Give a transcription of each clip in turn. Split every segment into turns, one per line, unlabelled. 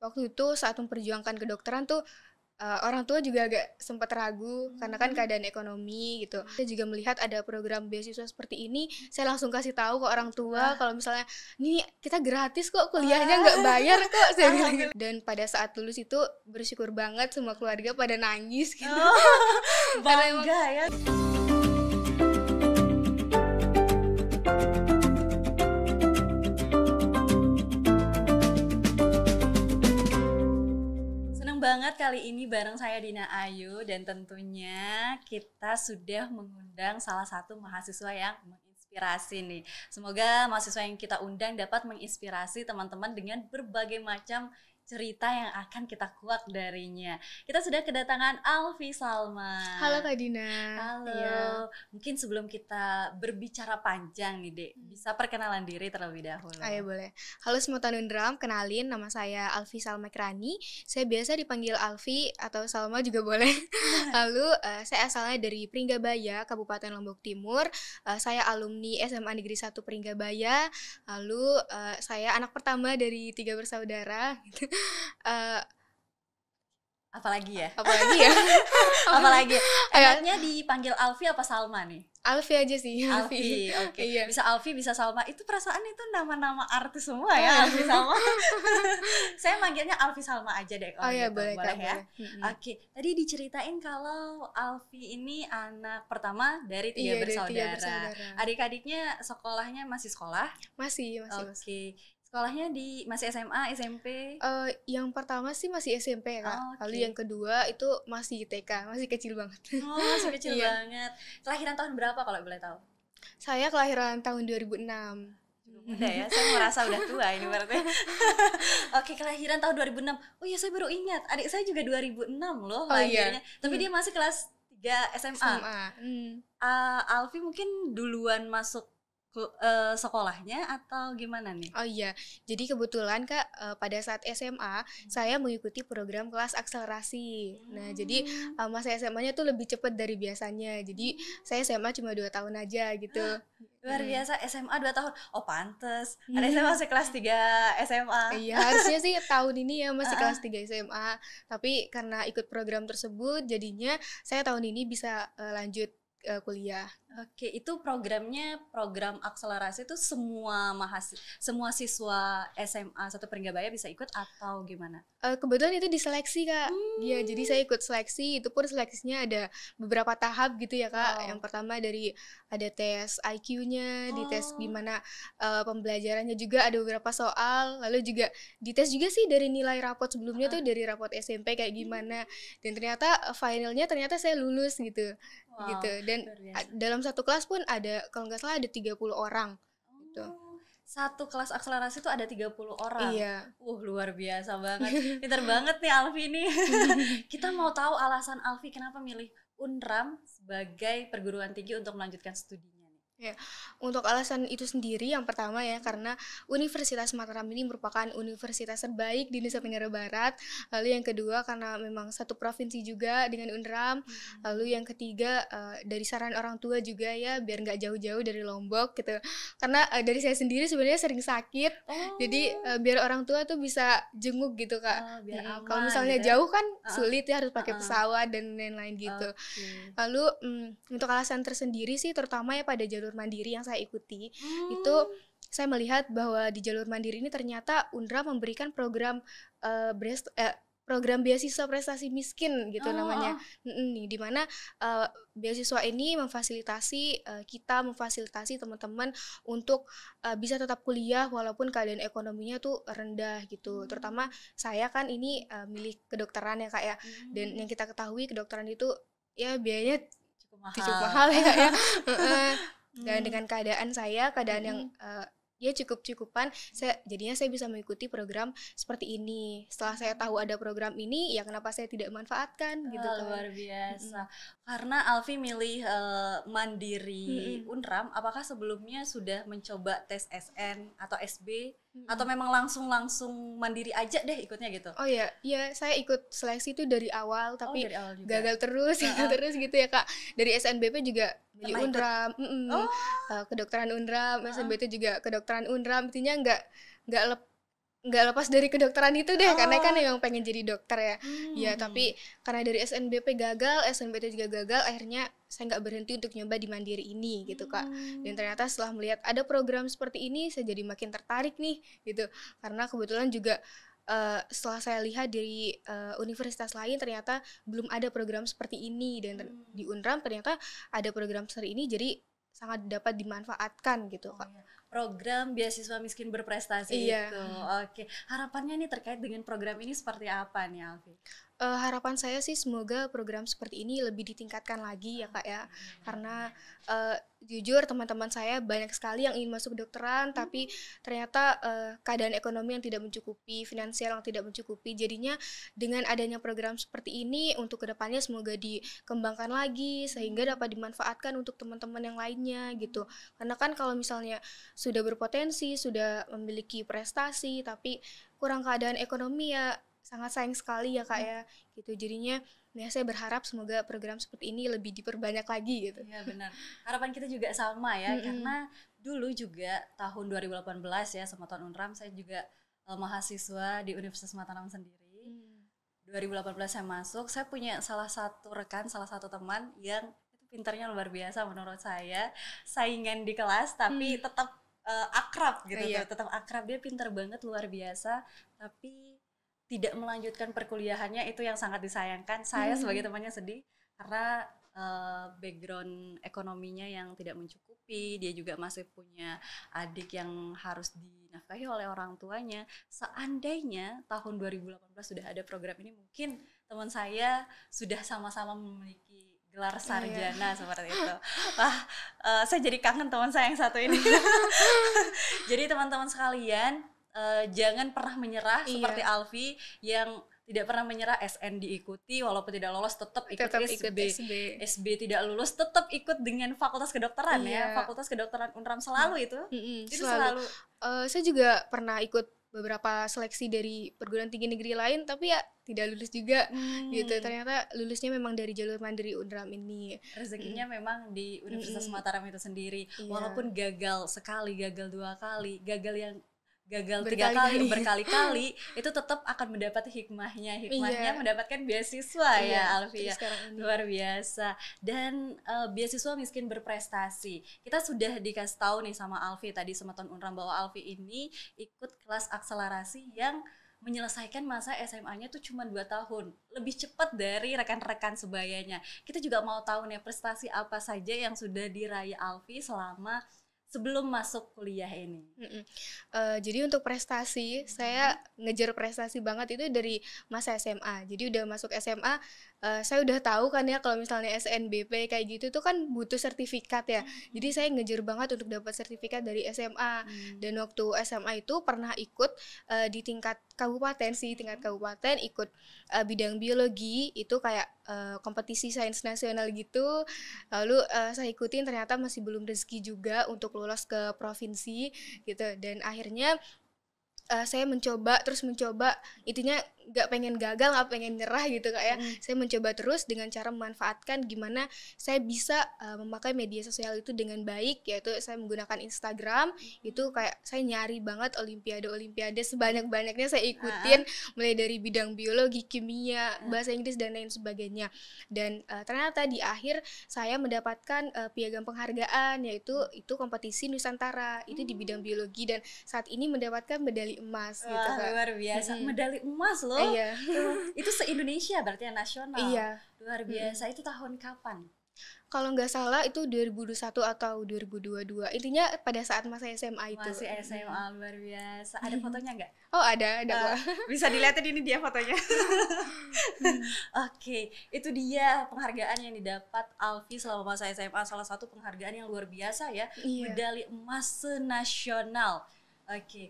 waktu itu saat memperjuangkan kedokteran tuh uh, orang tua juga agak sempat ragu hmm. karena kan hmm. keadaan ekonomi gitu. Saya juga melihat ada program beasiswa seperti ini, saya langsung kasih tahu ke orang tua ah. kalau misalnya nih kita gratis kok kuliahnya nggak ah. bayar kok saya bilang. Gitu. Dan pada saat lulus itu bersyukur banget semua keluarga pada nangis gitu. Oh, bangga ya.
banget kali ini bareng saya Dina Ayu dan tentunya kita sudah mengundang salah satu mahasiswa yang menginspirasi nih. Semoga mahasiswa yang kita undang dapat menginspirasi teman-teman dengan berbagai macam cerita yang akan kita kuat darinya. Kita sudah kedatangan Alfi Salma. Halo Kak Dina. Halo. Ya. Mungkin sebelum kita berbicara panjang nih, Dek, hmm. bisa perkenalan diri terlebih dahulu. Ayo boleh.
Halo semua Tanundram, kenalin nama saya Alfi Salma Kirani. Saya biasa dipanggil Alfi atau Salma juga boleh. Lalu uh, saya asalnya dari Pringgabaya, Kabupaten Lombok Timur. Uh, saya alumni SMA Negeri 1 Pringgabaya. Lalu uh, saya anak pertama dari tiga bersaudara
uh, apalagi ya apalagi ya apalagi enaknya dipanggil Alfi apa Salma nih Alfi aja sih Alfi oke okay. iya. bisa Alfi bisa Salma itu perasaan itu nama-nama artis semua ya iya. Alfi Salma saya manggilnya Alfi Salma aja deh oh iya gitu. boleh, boleh ya -hmm. oke okay. tadi diceritain kalau Alfi ini anak pertama dari tiga iya, bersaudara, bersaudara. adik-adiknya sekolahnya masih sekolah masih masih oke okay. Masih Sekolahnya di masih SMA, SMP?
Uh, eh, yang pertama sih masih SMP ya kak. Oh, okay. Lalu yang kedua itu masih TK, masih kecil banget. Oh masih kecil iya.
banget. Kelahiran tahun berapa kalau boleh tahu?
Saya kelahiran tahun
2006. Udah ya, saya merasa udah tua ini berarti. Oke, kelahiran tahun 2006. Oh iya, saya baru ingat. Adik saya juga 2006 loh oh iya. lahirnya. iya. Tapi hmm. dia masih kelas 3 SMA. SMA. Hmm. Uh, Alfi mungkin duluan masuk Eh, sekolahnya atau gimana nih? Oh iya, jadi kebetulan kak eh, pada saat
SMA hmm. saya mengikuti program kelas akselerasi. Hmm. Nah jadi hmm. Eh, masa SMA-nya tuh lebih cepat dari biasanya. Jadi saya SMA cuma dua tahun aja gitu.
Luar hmm. biasa SMA 2 tahun. Oh pantes. Ada hmm. SMA masih kelas 3 SMA. Iya, harusnya sih
tahun ini ya masih kelas 3 SMA. Tapi karena ikut program tersebut jadinya saya tahun ini bisa uh, lanjut uh, kuliah
Oke, itu programnya program akselerasi itu semua mahasiswa semua siswa SMA satu Peringgabaya bisa ikut atau gimana?
Uh, kebetulan itu diseleksi kak. Iya, hmm. jadi saya ikut seleksi. Itu pun seleksinya ada beberapa tahap gitu ya kak. Oh. Yang pertama dari ada tes IQ-nya, oh. dites gimana uh, pembelajarannya juga ada beberapa soal. Lalu juga di tes juga sih dari nilai rapot sebelumnya uh. tuh dari rapot SMP kayak gimana. Hmm. Dan ternyata eh, finalnya ternyata saya lulus gitu, wow. gitu. Dan dalam satu kelas pun ada kalau nggak salah ada 30 orang
gitu. oh. satu kelas akselerasi itu ada 30 orang. Iya. Uh, luar biasa banget. Pintar banget nih Alfi ini. Kita mau tahu alasan Alfi kenapa milih UNRAM sebagai perguruan tinggi untuk melanjutkan studi. Ya, untuk alasan
itu sendiri yang pertama ya karena Universitas Mataram ini merupakan universitas terbaik di Nusa Tenggara Barat. Lalu yang kedua karena memang satu provinsi juga dengan Unram. Hmm. Lalu yang ketiga uh, dari saran orang tua juga ya biar nggak jauh-jauh dari Lombok gitu. Karena uh, dari saya sendiri sebenarnya sering sakit. Oh. Jadi uh, eh, biar orang tua tuh bisa jenguk gitu Kak. Oh, biar hmm, aman, kalau misalnya gitu. Ya. jauh kan uh. sulit ya harus pakai uh. pesawat dan lain-lain gitu. Okay. Lalu um, untuk alasan tersendiri sih terutama ya pada jalur jalur mandiri yang saya ikuti hmm. itu saya melihat bahwa di jalur mandiri ini ternyata Undra memberikan program uh, eh, breast uh, eh, program beasiswa prestasi miskin gitu oh. namanya oh, oh. nih di mana uh, beasiswa ini memfasilitasi uh, kita memfasilitasi teman-teman untuk uh, bisa tetap kuliah walaupun keadaan ekonominya tuh rendah gitu hmm. terutama saya kan ini uh, milik kedokteran ya kak ya hmm. dan yang kita ketahui kedokteran itu ya biayanya cukup mahal, cukup mahal ya ya dan hmm. dengan keadaan saya keadaan yang uh, ya cukup cukupan saya jadinya saya bisa mengikuti program seperti ini
setelah saya tahu ada program ini ya kenapa saya tidak manfaatkan gitu ah, kan. luar biasa karena Alfi milih uh, mandiri hmm. Unram, apakah sebelumnya sudah mencoba tes SN atau SB hmm. atau memang langsung langsung mandiri aja deh ikutnya gitu? Oh ya,
ya saya ikut seleksi itu dari awal oh, tapi oh, dari awal gagal terus, gagal uh terus gitu ya kak. Dari SNBP juga di Unram, mm -mm. Oh. Uh, kedokteran Unram, uh -huh. SNBP juga kedokteran Unram, intinya nggak nggak lepas nggak lepas dari kedokteran itu deh oh. karena kan oh. emang pengen jadi dokter ya iya, hmm. ya tapi karena dari SNBP gagal SNBT juga gagal akhirnya saya nggak berhenti untuk nyoba di mandiri ini gitu kak hmm. dan ternyata setelah melihat ada program seperti ini saya jadi makin tertarik nih gitu karena kebetulan juga uh, setelah saya lihat dari uh, universitas lain ternyata belum ada program seperti ini dan hmm. di Unram ternyata ada program seperti ini jadi sangat dapat dimanfaatkan gitu kak.
Oh, iya. Program beasiswa miskin berprestasi iya. itu. Oke, harapannya ini terkait dengan program ini seperti apa nih Alfi?
uh, harapan saya sih semoga program seperti ini lebih ditingkatkan lagi ya kak ya karena uh, jujur teman-teman saya banyak sekali yang ingin masuk kedokteran hmm. tapi ternyata uh, keadaan ekonomi yang tidak mencukupi finansial yang tidak mencukupi jadinya dengan adanya program seperti ini untuk kedepannya semoga dikembangkan lagi sehingga dapat dimanfaatkan untuk teman-teman yang lainnya gitu karena kan kalau misalnya sudah berpotensi sudah memiliki prestasi tapi kurang keadaan ekonomi ya sangat sayang sekali ya kak hmm. ya gitu jadinya ya saya berharap semoga program seperti ini lebih diperbanyak lagi gitu ya benar
harapan kita juga sama ya hmm. karena dulu juga tahun 2018 ya sama tahun Unram saya juga eh, mahasiswa di Universitas Mataram sendiri hmm. 2018 saya masuk saya punya salah satu rekan salah satu teman yang itu pintarnya luar biasa menurut saya saingan di kelas tapi hmm. tetap uh, akrab gitu, iya. tetap akrab dia pinter banget luar biasa, tapi tidak melanjutkan perkuliahannya itu yang sangat disayangkan. Saya hmm. sebagai temannya sedih karena uh, background ekonominya yang tidak mencukupi, dia juga masih punya adik yang harus dinafkahi oleh orang tuanya. Seandainya tahun 2018 sudah ada program ini, mungkin teman saya sudah sama-sama memiliki gelar iya. sarjana iya. seperti itu. Wah, uh, saya jadi kangen teman saya yang satu ini. jadi teman-teman sekalian, uh, jangan pernah menyerah iya. seperti Alfi yang tidak pernah menyerah SN diikuti walaupun tidak lolos tetap ikut, tetap ikut SB. SB tidak lulus tetap ikut dengan Fakultas Kedokteran ya, iya. ya. Fakultas Kedokteran Unram selalu itu.
Mm -hmm, itu selalu. selalu. Uh, saya juga pernah ikut beberapa seleksi dari perguruan tinggi negeri lain tapi ya tidak lulus juga hmm. gitu ternyata lulusnya memang dari jalur mandiri Unram
ini rezekinya hmm. memang di Universitas hmm. Mataram itu sendiri yeah. walaupun gagal sekali gagal dua kali gagal yang gagal tiga kali berkali-kali itu tetap akan mendapat hikmahnya hikmahnya iya. mendapatkan beasiswa ya, iya, ya Alfia luar biasa dan uh, beasiswa miskin berprestasi kita sudah dikasih tahu nih sama Alfi tadi semeton Unram bahwa Alfi ini ikut kelas akselerasi yang menyelesaikan masa SMA-nya tuh cuma dua tahun lebih cepat dari rekan-rekan sebayanya kita juga mau tahu nih prestasi apa saja yang sudah diraih Alfi selama sebelum masuk kuliah ini? Mm -mm.
Uh, jadi untuk prestasi, mm -hmm. saya mm-hmm. ngejar prestasi banget itu dari masa SMA. Jadi udah masuk SMA, uh, saya udah tahu kan ya kalau misalnya SNBP kayak gitu tuh kan butuh sertifikat ya. Hmm. Jadi saya ngejar banget untuk dapat sertifikat dari SMA. Hmm. Dan waktu SMA itu pernah ikut uh, di tingkat kabupaten sih, tingkat hmm. kabupaten ikut uh, bidang biologi itu kayak uh, kompetisi sains nasional gitu. Lalu uh, saya ikutin ternyata masih belum rezeki juga untuk lolos ke provinsi gitu. Dan akhirnya uh, saya mencoba terus mencoba intinya nggak pengen gagal nggak pengen nyerah gitu kak ya hmm. saya mencoba terus dengan cara memanfaatkan gimana saya bisa uh, memakai media sosial itu dengan baik yaitu saya menggunakan Instagram hmm. itu kayak saya nyari banget olimpiade olimpiade sebanyak banyaknya saya ikutin uh mulai dari bidang biologi kimia uh bahasa Inggris dan lain sebagainya dan uh, ternyata di akhir saya mendapatkan uh, piagam penghargaan yaitu itu kompetisi Nusantara hmm. itu di bidang hmm. biologi dan saat ini mendapatkan medali emas Wah, gitu kan. luar biasa hmm. medali emas
loh iya. itu se Indonesia berarti ya nasional iya. luar biasa hmm. itu tahun kapan
kalau nggak salah itu 2021 atau 2022 intinya pada saat masa
SMA itu masih SMA luar biasa ada fotonya nggak
oh ada ada uh,
bisa dilihat ini dia fotonya hmm. oke okay. itu dia penghargaan yang didapat Alfi selama masa SMA salah satu penghargaan yang luar biasa ya iya. medali emas nasional oke okay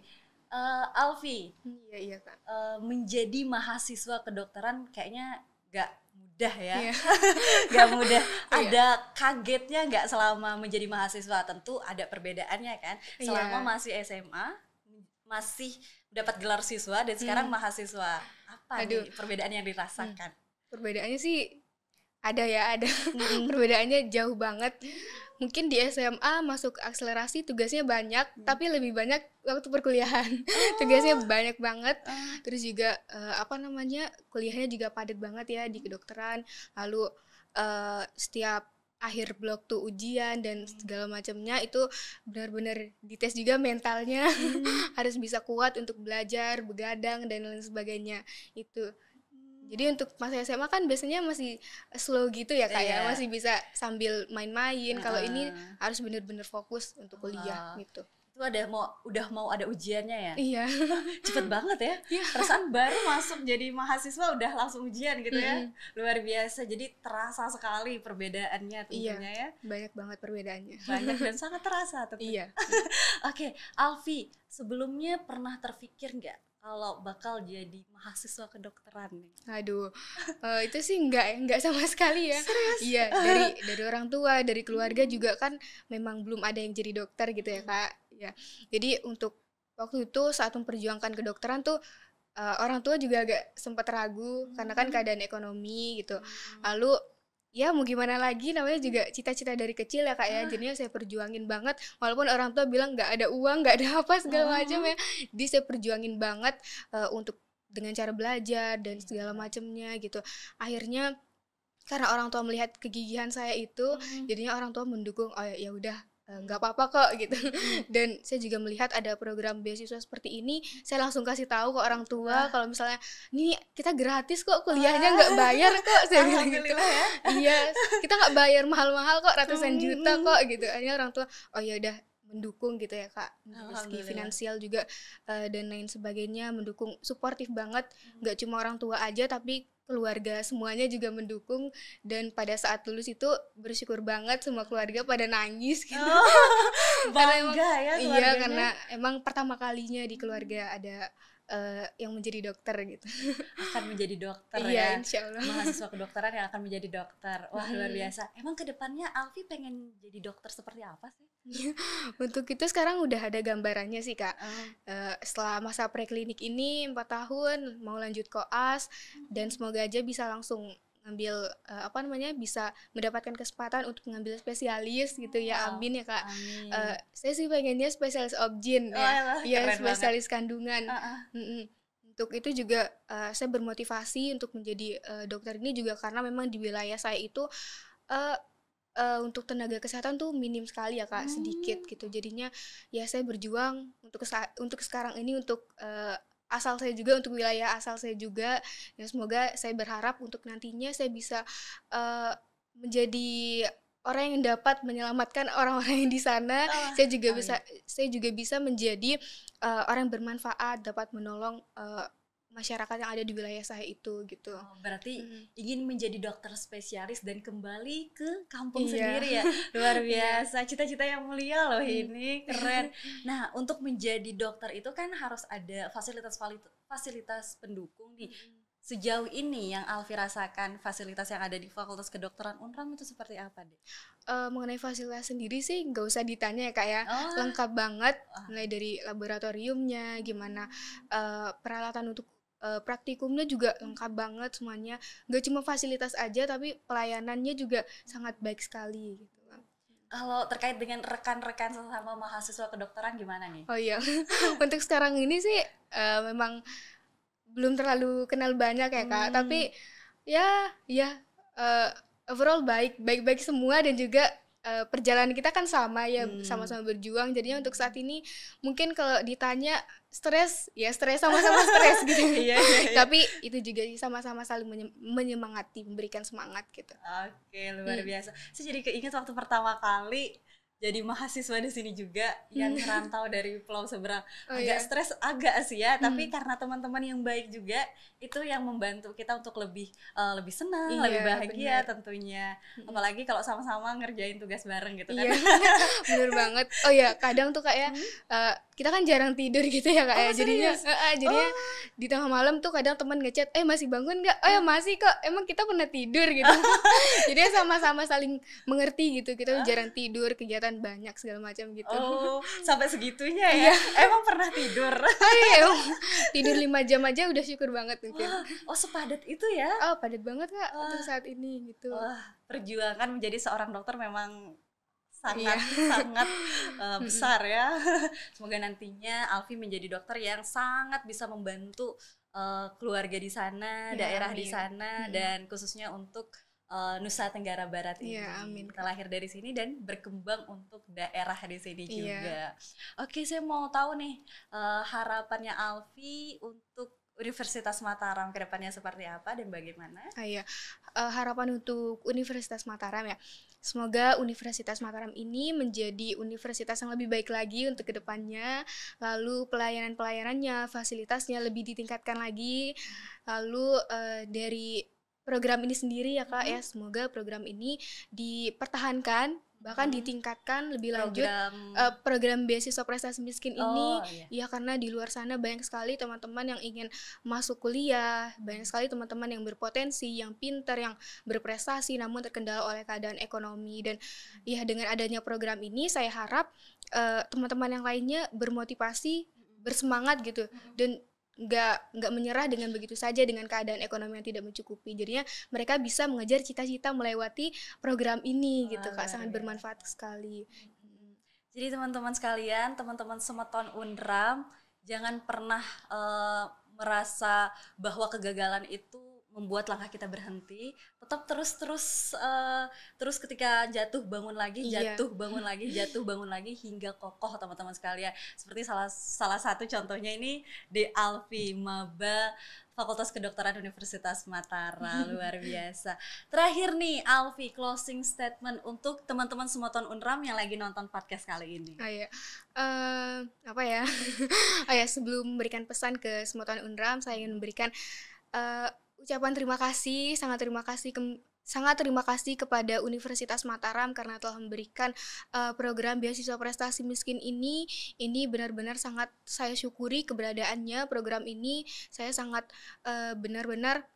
uh, Alfi iya iya kak uh, menjadi mahasiswa kedokteran kayaknya gak mudah ya iya. gak mudah iya. ada kagetnya gak selama menjadi mahasiswa tentu ada perbedaannya kan iya. selama iya. masih SMA masih dapat gelar siswa dan sekarang hmm. mahasiswa apa Aduh. nih perbedaan yang dirasakan hmm.
perbedaannya sih ada ya ada hmm. perbedaannya jauh banget mungkin di SMA masuk akselerasi tugasnya banyak hmm. tapi lebih banyak waktu perkuliahan oh. tugasnya banyak banget hmm. terus juga uh, apa namanya kuliahnya juga padat banget ya di kedokteran lalu uh, setiap akhir blok tuh ujian dan hmm. segala macamnya itu benar-benar dites juga mentalnya hmm. harus bisa kuat untuk belajar begadang dan lain sebagainya itu jadi untuk masa SMA kan biasanya masih slow gitu ya kayak yeah. Iya. masih bisa sambil main-main. Uh. Kalau ini harus bener-bener fokus untuk kuliah uh. gitu.
Itu ada mau udah mau ada ujiannya ya? Iya. Cepet banget ya. Yeah. Perasaan baru masuk jadi mahasiswa udah langsung ujian gitu mm. ya. Luar biasa. Jadi terasa sekali perbedaannya tentunya iya. ya. Banyak banget perbedaannya. Banyak dan sangat terasa tentunya. Iya. Oke, okay, Alfi, sebelumnya pernah terpikir nggak kalau bakal jadi mahasiswa kedokteran nih?
Aduh, uh, itu sih nggak nggak sama sekali ya. Serius? Iya dari dari orang tua, dari keluarga hmm. juga kan memang belum ada yang jadi dokter gitu ya hmm. kak. Ya, jadi untuk waktu itu saat memperjuangkan kedokteran tuh uh, orang tua juga agak sempat ragu hmm. karena kan hmm. keadaan ekonomi gitu. Hmm. Lalu ya mau gimana lagi namanya juga cita-cita dari kecil ya kak ya ah. jadinya saya perjuangin banget walaupun orang tua bilang nggak ada uang nggak ada apa segala macam ya di saya perjuangin banget uh, untuk dengan cara belajar dan segala macamnya gitu akhirnya karena orang tua melihat kegigihan saya itu hmm. jadinya orang tua mendukung oh ya udah Eh, nggak apa-apa kok gitu hmm. dan saya juga melihat ada program beasiswa seperti ini saya langsung kasih tahu ke orang tua ah. kalau misalnya nih kita gratis kok kuliahnya ah. nggak bayar kok saya bilang gitu ya. iya kita nggak bayar mahal-mahal kok ratusan hmm. juta kok gitu akhirnya orang tua oh ya udah mendukung gitu ya kak meski finansial juga uh, dan lain sebagainya mendukung suportif banget hmm. nggak hmm. cuma orang tua aja tapi keluarga semuanya juga mendukung dan pada saat lulus itu bersyukur banget semua keluarga pada nangis gitu oh, bangga karena emang, ya iya, keluarganya. iya karena emang pertama kalinya di keluarga ada uh, yang menjadi dokter gitu
akan menjadi dokter ya, ya insya Allah. mahasiswa kedokteran yang akan menjadi dokter wah luar iya. biasa emang kedepannya Alfi pengen jadi dokter seperti apa sih
iya. untuk itu sekarang udah ada gambarannya sih kak uh. uh, setelah masa preklinik ini empat tahun mau lanjut koas hmm. dan semoga aja bisa langsung ambil uh, eh, apa namanya bisa mendapatkan kesempatan untuk mengambil spesialis gitu ya wow. amin ya kak amin. Uh, saya sih pengennya spesialis objin oh, ya, ya spesialis banget. kandungan uh -uh. untuk itu juga uh, saya bermotivasi untuk menjadi uh, dokter ini juga karena memang di wilayah saya itu uh, uh, untuk tenaga kesehatan tuh minim sekali ya kak hmm. sedikit gitu jadinya ya saya berjuang untuk untuk sekarang ini untuk asal saya juga untuk wilayah asal saya juga ya semoga saya berharap untuk nantinya saya bisa uh, menjadi orang yang dapat menyelamatkan orang-orang yang di sana oh, saya juga oh, bisa saya juga bisa menjadi uh, orang yang bermanfaat dapat menolong eh, masyarakat yang ada
di wilayah saya itu gitu. Oh, berarti hmm. ingin menjadi dokter spesialis dan kembali ke kampung iya. sendiri ya. Luar iya, biasa, cita-cita yang mulia loh mm. ini, keren. nah, untuk menjadi dokter itu kan harus ada fasilitas fasilitas pendukung nih. Hmm. Sejauh ini yang Alfi rasakan fasilitas yang ada di Fakultas Kedokteran Unram itu seperti apa deh?
Uh, mengenai fasilitas sendiri sih nggak usah ditanya ya kak ya, oh. lengkap banget. Mulai dari laboratoriumnya, gimana uh, peralatan untuk uh, praktikumnya juga lengkap banget semuanya nggak cuma fasilitas aja tapi pelayanannya juga sangat baik sekali gitu
kalau terkait dengan rekan-rekan sesama mahasiswa kedokteran gimana nih?
Oh iya, untuk sekarang ini sih uh, memang belum terlalu kenal banyak ya kak, hmm. tapi ya ya uh, overall baik baik-baik semua dan juga uh, perjalanan kita kan sama ya hmm. sama-sama hmm. berjuang jadinya untuk saat ini mungkin kalau ditanya stres ya stres sama-sama stres gitu iya, iya, iya. tapi itu juga sama-sama saling menyemangati memberikan semangat gitu oke
luar hmm. biasa saya jadi keinget waktu pertama kali jadi mahasiswa di sini juga yang merantau hmm. dari pulau seberang oh, agak iya. stres agak sih ya hmm. tapi karena teman-teman yang baik juga itu yang membantu kita untuk lebih uh, lebih senang iya, lebih bahagia bener. tentunya hmm. apalagi kalau sama-sama ngerjain tugas bareng gitu kan iya. bener banget oh ya
kadang tuh kayak hmm. uh, kita kan jarang tidur gitu ya kayak ya. oh, ya. jadinya uh, uh, jadinya oh. di tengah malam tuh kadang teman ngechat eh masih bangun nggak oh ya masih kok emang kita pernah tidur gitu jadi sama-sama saling mengerti gitu kita uh. jarang tidur kegiatan banyak segala macam gitu oh
sampai segitunya ya iya. emang pernah tidur oh, iya, iya
tidur lima jam aja udah syukur banget mungkin gitu. Wah, oh sepadat itu ya oh padat banget kak Wah. untuk saat ini gitu Wah,
perjuangan menjadi seorang dokter memang sangat iya. sangat uh, besar ya. Semoga nantinya Alfi menjadi dokter yang sangat bisa membantu uh, keluarga di sana, ya, daerah amin. di sana hmm. dan khususnya untuk uh, Nusa Tenggara Barat ini. Ya, amin. Kita dari sini dan berkembang untuk daerah di sini ya. juga. Oke, saya mau tahu nih uh, harapannya Alfi untuk Universitas Mataram kedepannya seperti apa dan bagaimana?
Ah, iya, uh, harapan untuk Universitas Mataram ya. Semoga Universitas Mataram ini menjadi universitas yang lebih baik lagi untuk kedepannya. Lalu pelayanan-pelayanannya, fasilitasnya lebih ditingkatkan lagi. Lalu uh, dari program ini sendiri ya kak hmm. ya semoga program ini dipertahankan bahkan hmm. ditingkatkan lebih lanjut program, uh, program beasiswa prestasi miskin oh, ini iya. ya karena di luar sana banyak sekali teman-teman yang ingin masuk kuliah banyak sekali teman-teman yang berpotensi yang pintar yang berprestasi namun terkendala oleh keadaan ekonomi dan hmm. ya dengan adanya program ini saya harap eh, teman-teman uh, teman yang lainnya bermotivasi bersemangat gitu dan nggak nggak menyerah dengan begitu saja dengan keadaan ekonomi yang tidak mencukupi jadinya mereka bisa mengejar cita-cita melewati program ini gitu kak sangat bermanfaat sekali
jadi teman-teman sekalian teman-teman semeton undram jangan pernah uh, merasa bahwa kegagalan itu membuat langkah kita berhenti tetap terus terus uh, terus ketika jatuh bangun lagi iya. jatuh bangun lagi jatuh bangun lagi hingga kokoh teman-teman sekalian seperti salah salah satu contohnya ini di Alfi maba Fakultas Kedokteran Universitas Mataram luar biasa terakhir nih Alfi closing statement untuk teman-teman semua tahun Unram yang lagi nonton podcast kali ini oh, iya. uh,
apa ya oh ya sebelum memberikan pesan ke semua tahun Unram saya ingin memberikan eh, ucapan terima kasih, sangat terima kasih ke, sangat terima kasih kepada Universitas Mataram karena telah memberikan uh, program beasiswa prestasi miskin ini. Ini benar-benar sangat saya syukuri keberadaannya program ini. Saya sangat eh, benar-benar uh,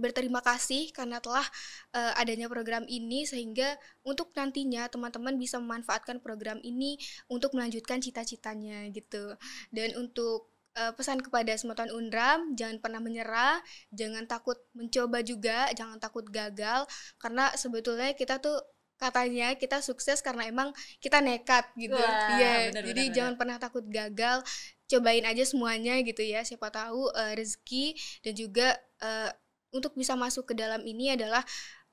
berterima kasih karena telah uh, adanya program ini sehingga untuk nantinya teman-teman bisa memanfaatkan program ini untuk melanjutkan cita-citanya gitu. Dan untuk uh, pesan kepada semua tuan Undram, jangan pernah menyerah, jangan takut mencoba juga, jangan takut gagal karena sebetulnya kita tuh katanya kita sukses karena emang kita nekat gitu. Wah, yeah. bener, Jadi bener, jangan pernah takut gagal, cobain aja semuanya gitu ya. Siapa tahu uh, rezeki dan juga uh, untuk bisa masuk ke dalam ini adalah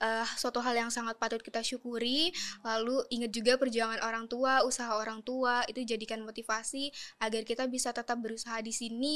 uh, suatu hal yang sangat patut kita syukuri. Lalu ingat juga perjuangan orang tua, usaha orang tua itu jadikan motivasi agar kita bisa tetap berusaha di sini.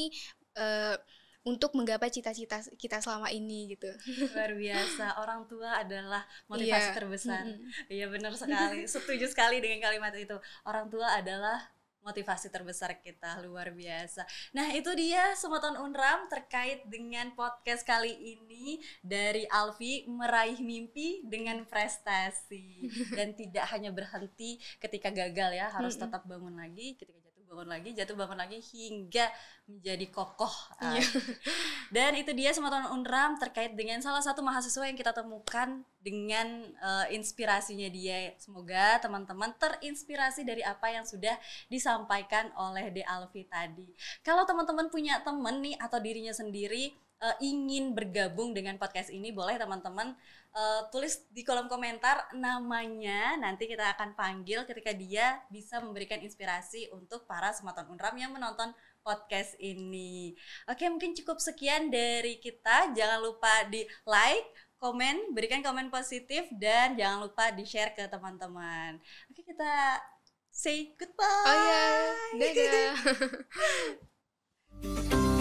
Uh, untuk menggapai cita-cita
kita selama ini gitu. Luar biasa, orang tua adalah motivasi yeah. terbesar. Iya mm -hmm. benar sekali, setuju sekali dengan kalimat itu. Orang tua adalah motivasi terbesar kita luar biasa. Nah, itu dia semoton Unram terkait dengan podcast kali ini dari Alfi meraih mimpi dengan prestasi dan tidak hanya berhenti ketika gagal ya, harus tetap bangun lagi ketika bangun lagi jatuh bangun lagi hingga menjadi kokoh ah. iya. dan itu dia teman Unram terkait dengan salah satu mahasiswa yang kita temukan dengan uh, inspirasinya dia semoga teman-teman terinspirasi dari apa yang sudah disampaikan oleh De Alvi tadi kalau teman-teman punya temen nih atau dirinya sendiri uh, ingin bergabung dengan podcast ini boleh teman-teman uh, tulis di kolom komentar namanya. Nanti kita akan panggil ketika dia bisa memberikan inspirasi untuk para sematon Unram yang menonton podcast ini. Oke, mungkin cukup sekian dari kita. Jangan lupa di like, komen, berikan komen positif dan jangan lupa di share ke teman-teman. Oke, kita say goodbye. Oh ya, yeah.